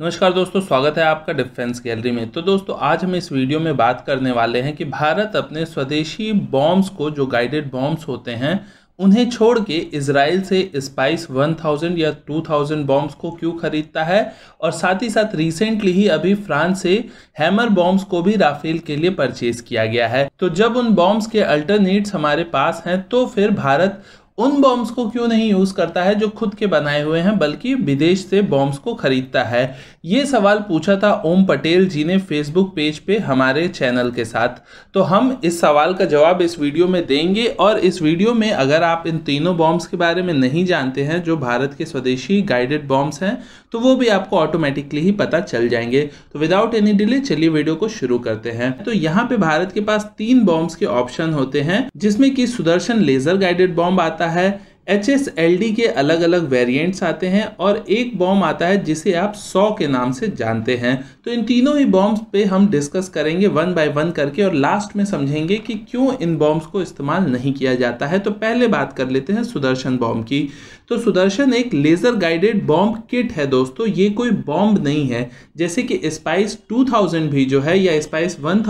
नमस्कार दोस्तों स्वागत है आपका डिफेंस गैलरी में तो दोस्तों आज हम इस वीडियो में बात करने वाले हैं कि भारत अपने स्वदेशी बॉम्ब्स को जो गाइडेड बॉम्ब्स होते हैं उन्हें छोड़ के इसराइल से स्पाइस 1000 या 2000 बॉम्ब्स को क्यों खरीदता है और साथ ही साथ रिसेंटली ही अभी फ्रांस से हैमर बॉम्ब्स को भी राफेल के लिए परचेज किया गया है तो जब उन बॉम्ब्स के अल्टरनेट्स हमारे पास हैं तो फिर भारत उन बॉम्ब्स को क्यों नहीं यूज़ करता है जो खुद के बनाए हुए हैं बल्कि विदेश से बॉम्ब्स को खरीदता है ये सवाल पूछा था ओम पटेल जी ने फेसबुक पेज पे हमारे चैनल के साथ तो हम इस सवाल का जवाब इस वीडियो में देंगे और इस वीडियो में अगर आप इन तीनों बॉम्ब्स के बारे में नहीं जानते हैं जो भारत के स्वदेशी गाइडेड बॉम्ब्स हैं तो वो भी आपको ऑटोमेटिकली ही पता चल जाएंगे तो विदाउट एनी डिले चलिए वीडियो को शुरू करते हैं तो यहाँ पे भारत के पास तीन बॉम्ब्स के ऑप्शन होते हैं जिसमें कि सुदर्शन लेजर गाइडेड बॉम्ब आता आता है एच एस एल डी के अलग अलग वेरिएंट्स आते हैं और एक बॉम्ब आता है जिसे आप सौ के नाम से जानते हैं तो इन तीनों ही बॉम्ब्स पे हम डिस्कस करेंगे वन बाय वन करके और लास्ट में समझेंगे कि क्यों इन बॉम्ब्स को इस्तेमाल नहीं किया जाता है तो पहले बात कर लेते हैं सुदर्शन बॉम्ब की तो सुदर्शन एक लेज़र गाइडेड बॉम्ब किट है दोस्तों ये कोई बॉम्ब नहीं है जैसे कि स्पाइस टू भी जो है या स्पाइस वन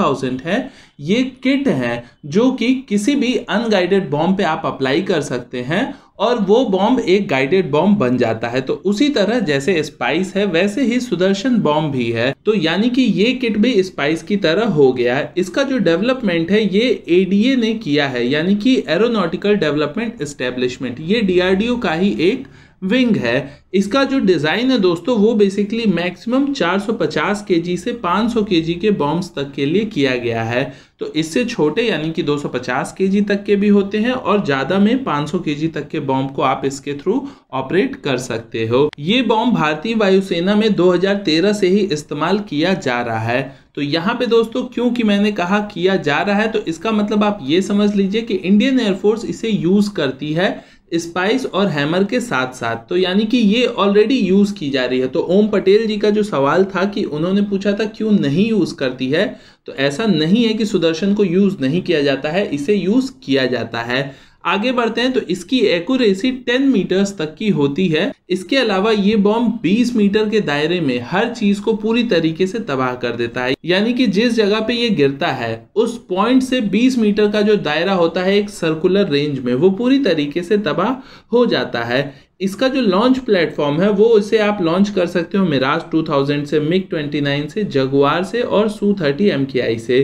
है ये किट है जो कि किसी भी अनगाइडेड बॉम्ब पे आप अप्लाई कर सकते हैं और वो बॉम्ब एक गाइडेड बॉम्ब बन जाता है तो उसी तरह जैसे स्पाइस है वैसे ही सुदर्शन बॉम्ब भी है तो यानी कि ये किट भी स्पाइस की तरह हो गया है इसका जो डेवलपमेंट है ये एडीए ने किया है यानी कि एरोनॉटिकल डेवलपमेंट एस्टेब्लिशमेंट ये डीआरडीओ का ही एक विंग है इसका जो डिज़ाइन है दोस्तों वो बेसिकली मैक्सिमम 450 केजी से 500 केजी के बॉम्ब्स तक के लिए किया गया है तो इससे छोटे यानी कि 250 केजी तक के भी होते हैं और ज़्यादा में 500 केजी तक के बॉम्ब को आप इसके थ्रू ऑपरेट कर सकते हो ये बॉम्ब भारतीय वायुसेना में 2013 से ही इस्तेमाल किया जा रहा है तो यहाँ पे दोस्तों क्योंकि मैंने कहा किया जा रहा है तो इसका मतलब आप ये समझ लीजिए कि इंडियन एयरफोर्स इसे यूज़ करती है स्पाइस और हैमर के साथ साथ तो यानी कि ये ऑलरेडी यूज़ की जा रही है तो ओम पटेल जी का जो सवाल था कि उन्होंने पूछा था क्यों नहीं यूज़ करती है तो ऐसा नहीं है कि सुदर्शन को यूज़ नहीं किया जाता है इसे यूज़ किया जाता है आगे बढ़ते हैं तो इसकी एक्यूरेसी 10 मीटर्स तक की होती है इसके अलावा ये बॉम्ब 20 मीटर के दायरे में हर चीज को पूरी तरीके से तबाह कर देता है यानी कि जिस जगह पे ये गिरता है उस पॉइंट से 20 मीटर का जो दायरा होता है एक सर्कुलर रेंज में वो पूरी तरीके से तबाह हो जाता है इसका जो लॉन्च प्लेटफॉर्म है वो इसे आप लॉन्च कर सकते हो मिराज 2000 से मिग 29 से जगुआर से और सू थर्टी एम से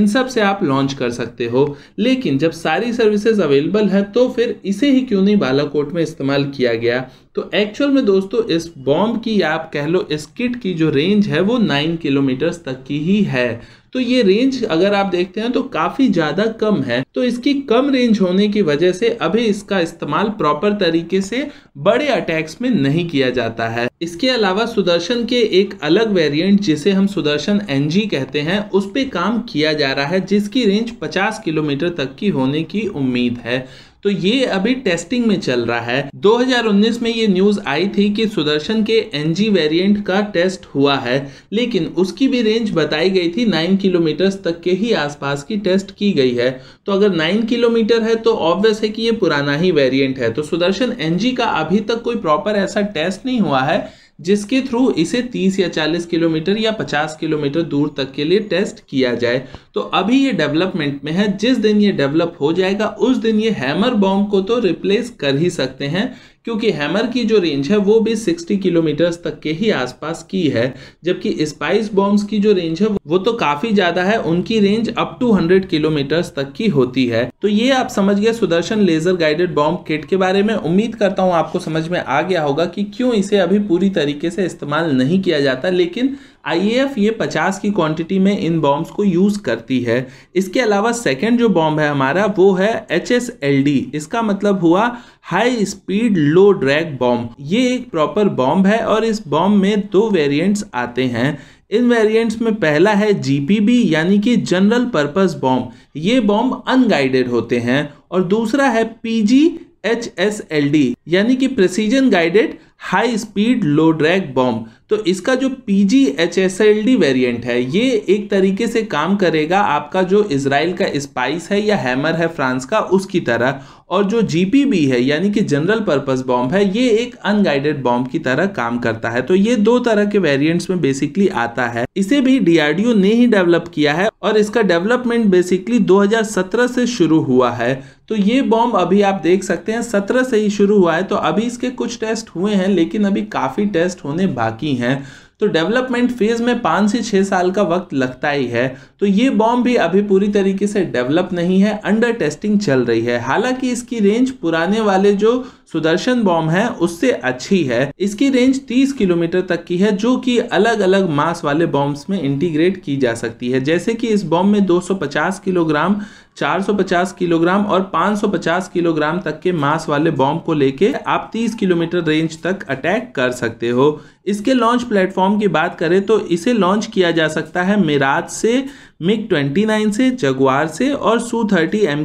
इन सब से आप लॉन्च कर सकते हो लेकिन जब सारी सर्विसेज अवेलेबल है तो फिर इसे ही क्यों नहीं बालाकोट में इस्तेमाल किया गया तो एक्चुअल में दोस्तों इस बॉम्ब की आप कह लो इस किट की जो रेंज है वो नाइन किलोमीटर्स तक की ही है तो ये रेंज अगर आप देखते हैं तो काफ़ी ज़्यादा कम है तो इसकी कम रेंज होने की वजह से अभी इसका इस्तेमाल प्रॉपर तरीके से बड़े अटैक्स में नहीं किया जाता है इसके अलावा सुदर्शन के एक अलग वेरिएंट जिसे हम सुदर्शन एनजी कहते हैं उस पर काम किया जा रहा है जिसकी रेंज 50 किलोमीटर तक की होने की उम्मीद है तो ये अभी टेस्टिंग में चल रहा है 2019 में ये न्यूज आई थी कि सुदर्शन के एनजी वेरिएंट का टेस्ट हुआ है लेकिन उसकी भी रेंज बताई गई थी 9 किलोमीटर तक के ही आसपास की टेस्ट की गई है तो अगर 9 किलोमीटर है तो ऑब्वियस है कि ये पुराना ही वेरिएंट है तो सुदर्शन एनजी का अभी तक कोई प्रॉपर ऐसा टेस्ट नहीं हुआ है जिसके थ्रू इसे 30 या 40 किलोमीटर या 50 किलोमीटर दूर तक के लिए टेस्ट किया जाए तो अभी ये डेवलपमेंट में है जिस दिन ये डेवलप हो जाएगा उस दिन ये हैमर बॉम्ब को तो रिप्लेस कर ही सकते हैं क्योंकि हैमर की जो रेंज है वो भी 60 किलोमीटर्स तक के ही आसपास की है जबकि स्पाइस बॉम्ब्स की जो रेंज है वो तो काफी ज्यादा है उनकी रेंज अप टू 100 किलोमीटर्स तक की होती है तो ये आप समझ गए Sudarshan laser guided bomb kit के बारे में उम्मीद करता हूँ आपको समझ में आ गया होगा कि क्यों इसे अभी पूरी तरीके से इस्तेमाल नहीं किया जाता लेकिन आईएएफ ये 50 की क्वांटिटी में इन बॉम्ब्स को यूज़ करती है इसके अलावा सेकंड जो बॉम्ब है हमारा वो है एच इसका मतलब हुआ high speed low drag bomb ये एक प्रॉपर बॉम्ब है और इस बॉम्ब में दो वेरिएंट्स आते हैं इन वेरिएंट्स में पहला है जीपीबी यानी कि जनरल पर्पस बॉम्ब ये बॉम्ब अनगाइडेड होते हैं और दूसरा है PG H S L D यानी कि precision guided high speed low drag bomb तो इसका जो P G H S L D variant है ये एक तरीके से काम करेगा आपका जो इसराइल का स्पाइस है या हैमर है फ्रांस का उसकी तरह और जो जी पी बी है यानी कि जनरल पर्पस बॉम्ब है ये एक अनगाइडेड बॉम्ब की तरह काम करता है तो ये दो तरह के वेरियंट्स में बेसिकली आता है इसे भी डी डी आर ओ ने ही डेवलप किया है और इसका डेवलपमेंट बेसिकली दो हजार सत्रह से शुरू हुआ है तो ये बॉम्ब अभी आप देख सकते हैं सत्रह से ही शुरू हुआ है तो अभी इसके कुछ टेस्ट हुए हैं हैं लेकिन अभी काफ़ी टेस्ट होने बाकी हैं तो डेवलपमेंट फेज़ में पाँच से छः साल का वक्त लगता ही है तो ये बॉम्ब भी अभी पूरी तरीके से डेवलप नहीं है अंडर टेस्टिंग चल रही है हालांकि इसकी रेंज पुराने वाले जो सुदर्शन बॉम्ब है उससे अच्छी है इसकी रेंज 30 किलोमीटर तक की है जो कि अलग अलग मास वाले बॉम्ब्स में इंटीग्रेट की जा सकती है जैसे कि इस बॉम्ब में 250 किलोग्राम 450 किलोग्राम और 550 किलोग्राम तक के मास वाले बॉम्ब को लेके आप 30 किलोमीटर रेंज तक अटैक कर सकते हो इसके लॉन्च प्लेटफॉर्म की बात करें तो इसे लॉन्च किया जा सकता है मिराज से मिग 29 से जगवार से और सू थर्टी एम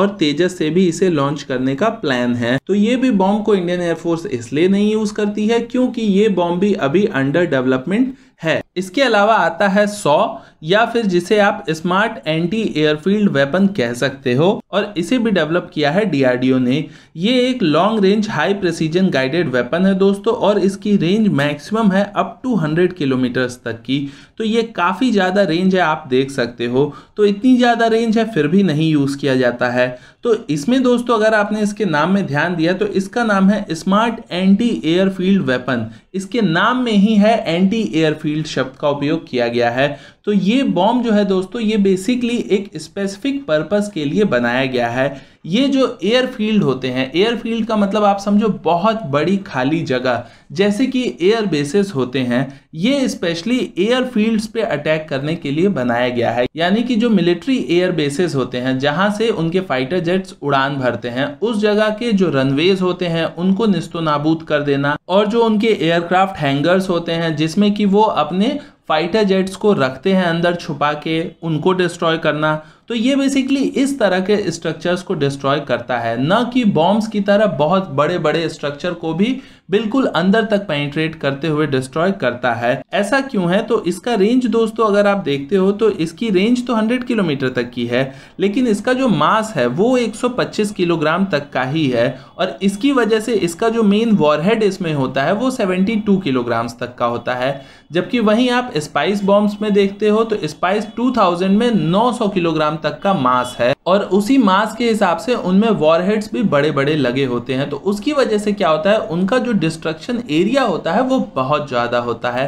और तेजस से भी इसे लॉन्च करने का प्लान है तो ये भी बॉम्ब को इंडियन एयरफोर्स इसलिए नहीं यूज करती है क्योंकि ये बॉम्ब भी अभी अंडर डेवलपमेंट है इसके अलावा आता है सौ या फिर जिसे आप स्मार्ट एंटी एयरफील्ड वेपन कह सकते हो और इसे भी डेवलप किया है डीआरडीओ ने ये एक long range high precision guided weapon है दोस्तों और इसकी रेंज मैक्सिमम है अप टू 100 किलोमीटर्स तक की तो ये काफ़ी ज़्यादा रेंज है आप देख सकते हो तो इतनी ज़्यादा रेंज है फिर भी नहीं यूज़ किया जाता है तो इसमें दोस्तों अगर आपने इसके नाम में ध्यान दिया तो इसका नाम है स्मार्ट एंटी एयरफील्ड वेपन इसके नाम में ही है एंटी एयरफील्ड फील्ड शब्द का उपयोग किया गया है तो ये बॉम्ब जो है दोस्तों ये बेसिकली एक स्पेसिफिक पर्पस के लिए बनाया गया है ये जो एयरफील्ड होते हैं एयरफील्ड का मतलब आप समझो बहुत बड़ी खाली जगह जैसे कि एयर बेसिस होते हैं ये स्पेशली एयरफील्ड्स पे अटैक करने के लिए बनाया गया है यानी कि जो मिलिट्री एयर बेसिस होते हैं जहाँ से उनके फाइटर जेट्स उड़ान भरते हैं उस जगह के जो रनवेज होते हैं उनको निस्तो नाबूद कर देना और जो उनके एयरक्राफ्ट हैंगर्स होते हैं जिसमें कि वो अपने फाइटर जेट्स को रखते हैं अंदर छुपा के उनको डिस्ट्रॉय करना तो ये बेसिकली इस तरह के स्ट्रक्चर्स को डिस्ट्रॉय करता है न कि बॉम्ब्स की तरह बहुत बड़े बड़े स्ट्रक्चर को भी बिल्कुल अंदर तक पेंट्रेट करते हुए डिस्ट्रॉय करता है ऐसा क्यों है तो इसका रेंज दोस्तों अगर आप देखते हो तो इसकी रेंज तो 100 किलोमीटर तक की है लेकिन इसका जो मास है वो 125 किलोग्राम तक का ही है और इसकी वजह से इसका जो मेन वॉरहेड इसमें होता है वो 72 किलोग्राम्स तक का होता है जबकि वहीं आप स्पाइस बॉम्ब्स में देखते हो तो स्पाइस 2000 में 900 किलोग्राम ग्राम तक का मास है और उसी मास के हिसाब से उनमें वॉरहेड्स भी बड़े बड़े लगे होते हैं तो उसकी वजह से क्या होता है उनका जो डिस्ट्रक्शन एरिया होता है वो बहुत ज़्यादा होता है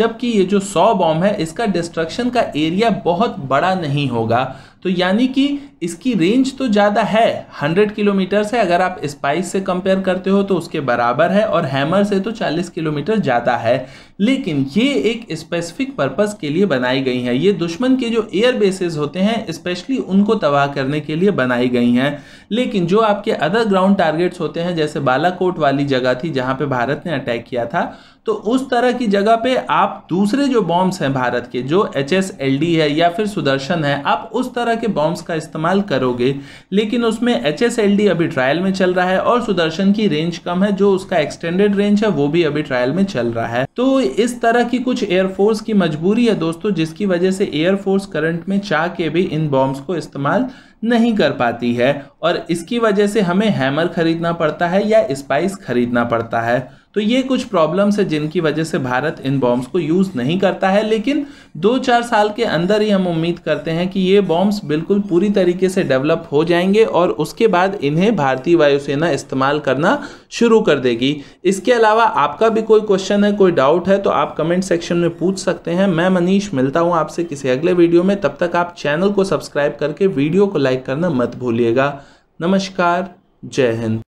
जबकि ये जो सौ बॉम्ब है इसका डिस्ट्रक्शन का एरिया बहुत बड़ा नहीं होगा तो यानी कि इसकी रेंज तो ज़्यादा है 100 किलोमीटर है अगर आप स्पाइस से कंपेयर करते हो तो उसके बराबर है और हैमर से तो 40 किलोमीटर ज़्यादा है लेकिन ये एक स्पेसिफिक पर्पस के लिए बनाई गई हैं ये दुश्मन के जो एयर बेसेस होते हैं स्पेशली उनको तबाह करने के लिए बनाई गई हैं लेकिन जो आपके अदर ग्राउंड टारगेट्स होते हैं जैसे बालाकोट वाली जगह थी जहाँ पर भारत ने अटैक किया था तो उस तरह की जगह पे आप दूसरे जो बॉम्ब्स हैं भारत के जो एच है या फिर सुदर्शन है आप उस तरह तरह के बॉम्ब्स का इस्तेमाल करोगे लेकिन उसमें एच अभी ट्रायल में चल रहा है और सुदर्शन की रेंज कम है जो उसका एक्सटेंडेड रेंज है वो भी अभी ट्रायल में चल रहा है तो इस तरह की कुछ एयरफोर्स की मजबूरी है दोस्तों जिसकी वजह से एयरफोर्स करंट में चाह के भी इन बॉम्ब्स को इस्तेमाल नहीं कर पाती है और इसकी वजह से हमें हैमर खरीदना पड़ता है या स्पाइस खरीदना पड़ता है तो ये कुछ प्रॉब्लम्स है जिनकी वजह से भारत इन बॉम्ब्स को यूज़ नहीं करता है लेकिन दो चार साल के अंदर ही हम उम्मीद करते हैं कि ये बॉम्ब्स बिल्कुल पूरी तरीके से डेवलप हो जाएंगे और उसके बाद इन्हें भारतीय वायुसेना इस्तेमाल करना शुरू कर देगी इसके अलावा आपका भी कोई क्वेश्चन है कोई डाउट है तो आप कमेंट सेक्शन में पूछ सकते हैं मैं मनीष मिलता हूँ आपसे किसी अगले वीडियो में तब तक आप चैनल को सब्सक्राइब करके वीडियो को लाइक करना मत भूलिएगा नमस्कार जय हिंद